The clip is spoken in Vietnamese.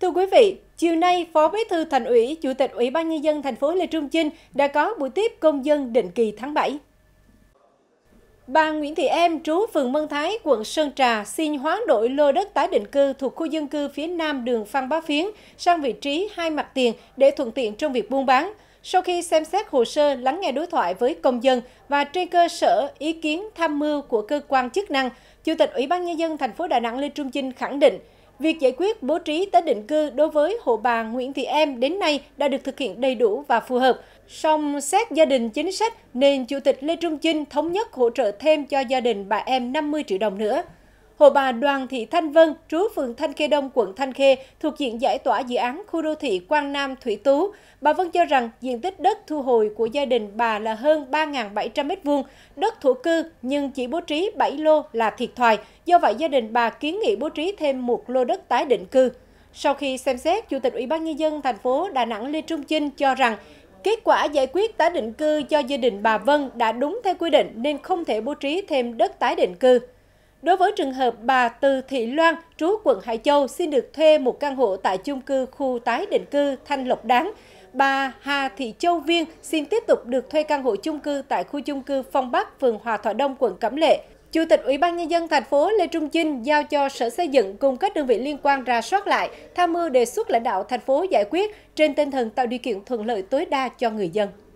Thưa quý vị, chiều nay, Phó Bí thư Thành ủy, Chủ tịch Ủy ban nhân dân thành phố Lê Trung Chinh đã có buổi tiếp công dân định kỳ tháng 7. Bà Nguyễn Thị Em, trú phường Mân Thái, quận Sơn Trà, xin hoán đổi lô đất tái định cư thuộc khu dân cư phía nam đường Phan Bá Phiến sang vị trí hai mặt tiền để thuận tiện trong việc buôn bán. Sau khi xem xét hồ sơ, lắng nghe đối thoại với công dân và trên cơ sở ý kiến tham mưu của cơ quan chức năng, Chủ tịch Ủy ban nhân dân thành phố Đà Nẵng Lê Trung Chinh khẳng định Việc giải quyết bố trí tái định cư đối với hộ bà Nguyễn Thị Em đến nay đã được thực hiện đầy đủ và phù hợp. Song xét gia đình chính sách nên Chủ tịch Lê Trung Chinh thống nhất hỗ trợ thêm cho gia đình bà Em 50 triệu đồng nữa. Hộ bà Đoàn Thị Thanh Vân, trú phường Thanh Khê Đông, quận Thanh Khê, thuộc diện giải tỏa dự án khu đô thị Quang Nam Thủy Tú. Bà Vân cho rằng diện tích đất thu hồi của gia đình bà là hơn 3.700 m2, đất thổ cư nhưng chỉ bố trí 7 lô là thiệt thòi. Do vậy gia đình bà kiến nghị bố trí thêm một lô đất tái định cư. Sau khi xem xét, Chủ tịch Ủy ban nhân dân thành phố Đà Nẵng Lê Trung Chinh cho rằng Kết quả giải quyết tái định cư cho gia đình bà Vân đã đúng theo quy định nên không thể bố trí thêm đất tái định cư. Đối với trường hợp bà Từ Thị Loan, trú quận Hải Châu xin được thuê một căn hộ tại chung cư khu tái định cư Thanh Lộc Đáng, bà Hà Thị Châu Viên xin tiếp tục được thuê căn hộ chung cư tại khu chung cư Phong Bắc, phường Hòa Thọ Đông, quận Cẩm Lệ. Chủ tịch Ủy ban nhân dân thành phố Lê Trung Chinh giao cho Sở Xây dựng cùng các đơn vị liên quan ra soát lại, tham mưu đề xuất lãnh đạo thành phố giải quyết trên tinh thần tạo điều kiện thuận lợi tối đa cho người dân.